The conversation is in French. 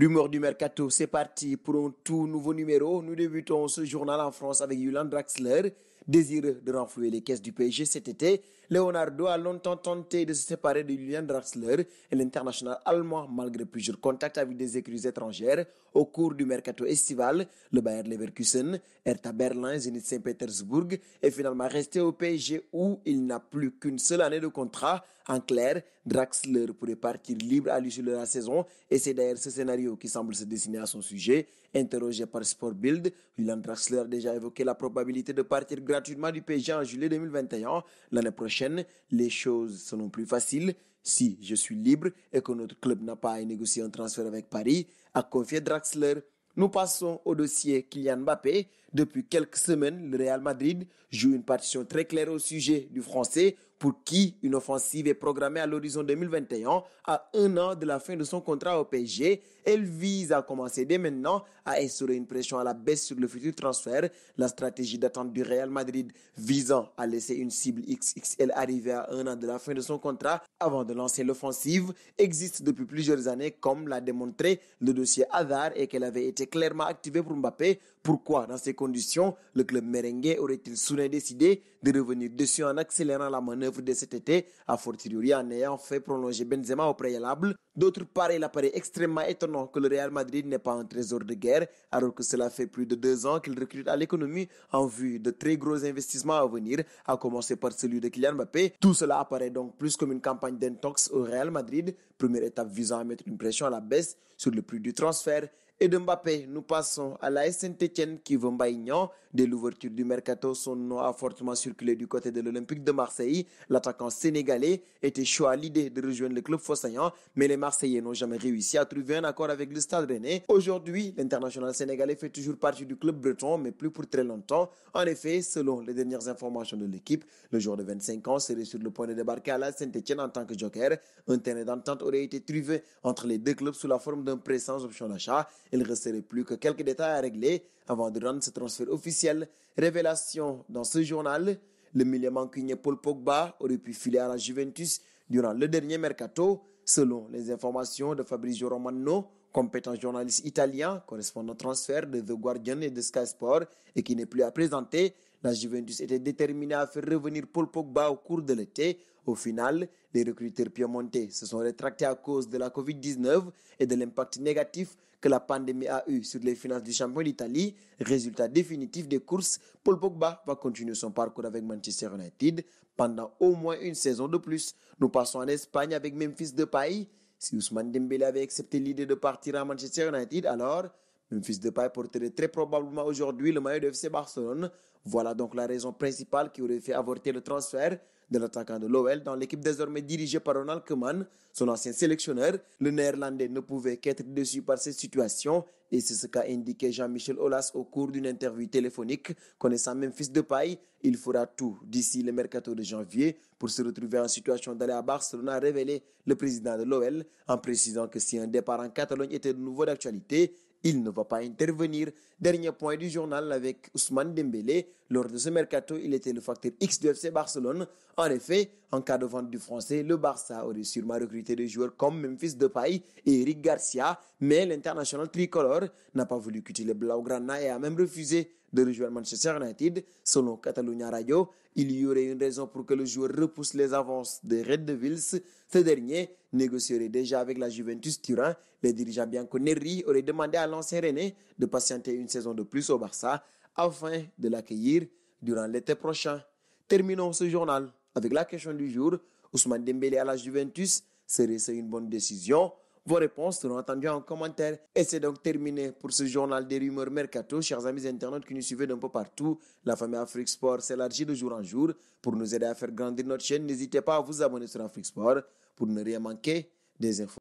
Rumeur du mercato, c'est parti pour un tout nouveau numéro. Nous débutons ce journal en France avec Yulan Draxler désireux de renflouer les caisses du PSG cet été. Leonardo a longtemps tenté de se séparer de Julian Draxler et l'international allemand malgré plusieurs contacts avec des écuries étrangères au cours du mercato estival. Le Bayern Leverkusen, Hertha Berlin, Zenit Saint-Pétersbourg est finalement resté au PSG où il n'a plus qu'une seule année de contrat. En clair, Draxler pourrait partir libre à l'issue de la saison et c'est d'ailleurs ce scénario qui semble se dessiner à son sujet. Interrogé par Sport Julian Draxler a déjà évoqué la probabilité de partir gratuitement du PSG en juillet 2021, l'année prochaine, les choses seront plus faciles. Si je suis libre et que notre club n'a pas à négocier un transfert avec Paris, a confié Draxler. Nous passons au dossier Kylian Mbappé. Depuis quelques semaines, le Real Madrid joue une partition très claire au sujet du Français pour qui une offensive est programmée à l'horizon 2021, à un an de la fin de son contrat au PSG. Elle vise à commencer dès maintenant à instaurer une pression à la baisse sur le futur transfert. La stratégie d'attente du Real Madrid visant à laisser une cible XXL arriver à un an de la fin de son contrat avant de lancer l'offensive existe depuis plusieurs années, comme l'a démontré le dossier Hazard et qu'elle avait été clairement activée pour Mbappé. Pourquoi, dans ces conditions, le club merengue aurait-il soudain décidé de revenir dessus en accélérant la manœuvre de cet été, a fortiori en ayant fait prolonger Benzema au préalable. D'autre part, il apparaît extrêmement étonnant que le Real Madrid n'est pas un trésor de guerre, alors que cela fait plus de deux ans qu'il recrute à l'économie en vue de très gros investissements à venir, à commencer par celui de Kylian Mbappé. Tout cela apparaît donc plus comme une campagne d'intox au Real Madrid, première étape visant à mettre une pression à la baisse sur le prix du transfert et de Mbappé. Nous passons à la Saint-Etienne qui veut Mbaïgnan. Dès l'ouverture du mercato, son nom a fortement circulé du côté de l'Olympique de Marseille. L'attaquant sénégalais était chaud à l'idée de rejoindre le club fossaillant, mais les Marseillais n'ont jamais réussi à trouver un accord avec le stade rennais. Aujourd'hui, l'international sénégalais fait toujours partie du club breton, mais plus pour très longtemps. En effet, selon les dernières informations de l'équipe, le joueur de 25 ans serait sur le point de débarquer à la Saint-Etienne en tant que joker. Un terrain d'entente aurait été trouvé entre les deux clubs sous la forme d'un prêt option d'achat il ne resterait plus que quelques détails à régler avant de rendre ce transfert officiel. Révélation dans ce journal, le milieu mancunien Paul Pogba aurait pu filer à la Juventus durant le dernier mercato, selon les informations de Fabrizio Romano, compétent journaliste italien, correspondant au transfert de The Guardian et de Sky Sport, et qui n'est plus à présenter, la Juventus était déterminée à faire revenir Paul Pogba au cours de l'été. Au final, les recruteurs piémontais se sont rétractés à cause de la Covid-19 et de l'impact négatif que la pandémie a eu sur les finances du champion d'Italie. Résultat définitif des courses, Paul Pogba va continuer son parcours avec Manchester United pendant au moins une saison de plus. Nous passons en Espagne avec Memphis Depay si Ousmane Dembélé avait accepté l'idée de partir à Manchester United, alors Memphis Depay porterait très probablement aujourd'hui le maillot de FC Barcelone. Voilà donc la raison principale qui aurait fait avorter le transfert de l'attaquant de l'OL dans l'équipe désormais dirigée par Ronald Koeman, son ancien sélectionneur. Le néerlandais ne pouvait qu'être déçu par cette situation et c'est ce qu'a indiqué Jean-Michel Aulas au cours d'une interview téléphonique. Connaissant de Depay, il fera tout d'ici le mercato de janvier pour se retrouver en situation d'aller à Barcelone, a révélé le président de l'OL en précisant que si un départ en Catalogne était de nouveau d'actualité, il ne va pas intervenir. Dernier point du journal avec Ousmane Dembélé. Lors de ce mercato, il était le facteur X du FC Barcelone. En effet, en cas de vente du français, le Barça aurait sûrement recruté des joueurs comme Memphis Depay et Eric Garcia, mais l'international tricolore n'a pas voulu quitter le Blaugrana et a même refusé de rejoindre Manchester United. Selon Catalunya Radio, il y aurait une raison pour que le joueur repousse les avances des Red Devils. Ce dernier négocierait déjà avec la Juventus Turin. Les dirigeants Bianconeri auraient demandé à l'ancien René de patienter une saison de plus au Barça afin de l'accueillir durant l'été prochain. Terminons ce journal avec la question du jour. Ousmane Dembélé à la Juventus, serait-ce une bonne décision vos réponses seront attendues en commentaire. Et c'est donc terminé pour ce journal des rumeurs mercato. Chers amis internautes qui nous suivez d'un peu partout, la famille Afrique Sport s'élargit de jour en jour. Pour nous aider à faire grandir notre chaîne, n'hésitez pas à vous abonner sur Afrique Sport pour ne rien manquer des infos.